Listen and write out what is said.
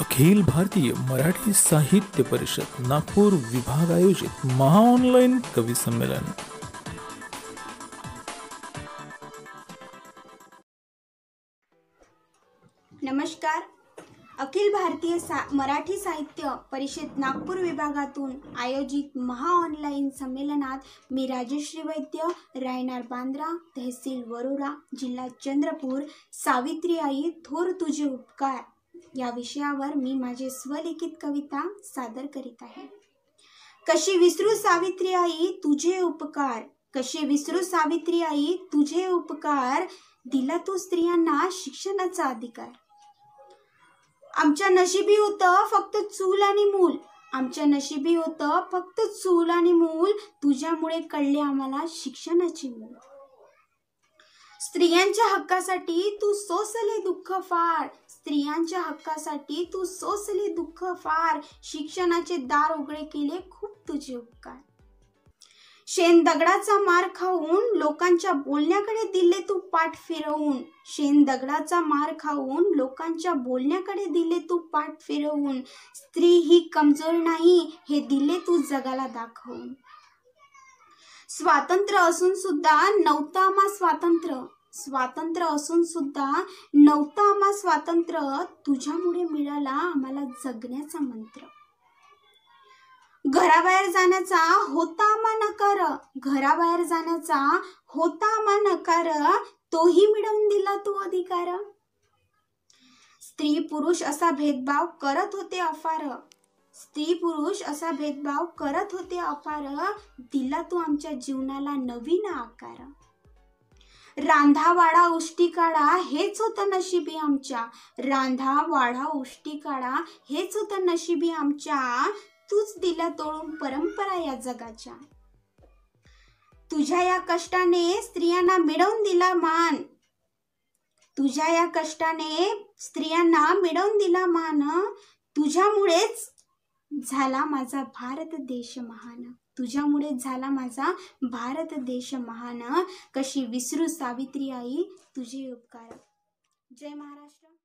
अखिल भारतीय मराठी साहित्य परिषद नागपूर विभाग आयोजित महा महाऑनलाईन कवी संमेलन नमस्कार अखिल भारतीय सा मराठी साहित्य परिषद नागपूर विभागातून आयोजित महा ऑनलाईन संमेलनात मी राजश्री वैद्य रायनार बांद्रा तहसील वरोरा जिल्हा चंद्रपूर सावित्री आई थोर तुझे उपकार या विषयावर मी माझे स्वलिखित कविता सादर करीत आहे कशी विसरू सावित्री आई तुझे उपकार कशी विसरू सावित्री आई तुझे उपकार दिला तू स्त्रियांना शिक्षणाचा अधिकार आमच्या नशिबी होतं फक्त चूल आणि मूल आमच्या नशिबी होतं फक्त चूल आणि मूल तुझ्यामुळे कळले आम्हाला शिक्षणाची मूल स्त्रियांच्या हक्कासाठी तू सोसले दुःख फार स्त्रियांच्या हक्कासाठी तू सोसली दुःख फार शिक्षणाचे दार उघडे केले खूप तुझे उपकार शेन दगडाचा मार खाऊन लोकांच्या बोलण्याकडे दिले तू पाठ फिरवून शेन दगडाचा मार खाऊन लोकांच्या बोलण्याकडे दिले तू पाठ फिरवून स्त्री ही कमजोर नाही हे दिले तू जगाला दाखवून स्वातंत्र्य असून सुद्धा नव्हता मा स्वातंत्र्य स्वातंत्र्य असून सुद्धा नव्हता आम्हा स्वातंत्र्य तुझ्यामुळे मिळाला आम्हाला जगण्याचा मंत्र घराबाहेर जाण्याचा होता आम्हा नकार घराबाहेर जाण्याचा होता आम्हा नकार तोही मिळवून दिला तू अधिकार स्त्री पुरुष असा भेदभाव करत होते अफार स्त्री पुरुष असा भेदभाव करत होते अफार दिला तू आमच्या जीवनाला नवीन आकार रांधावाडा उष्टी काढा हेच होतं नशिबी आमच्या उष्टी काढा हेच होतं नशिबी आमच्या तूच दिला तोडून परंपरा या जगाच्या तुझ्या या कष्टाने स्त्रियांना मिळवून दिला मान तुझ्या या कष्टाने स्त्रियांना मिळवून दिला मान तुझ्यामुळेच झाला माझा भारत देश महान तुझ्यामुळे झाला माझा भारत देश महान कशी विसरू सावित्री आई तुझे उपकार जय महाराष्ट्र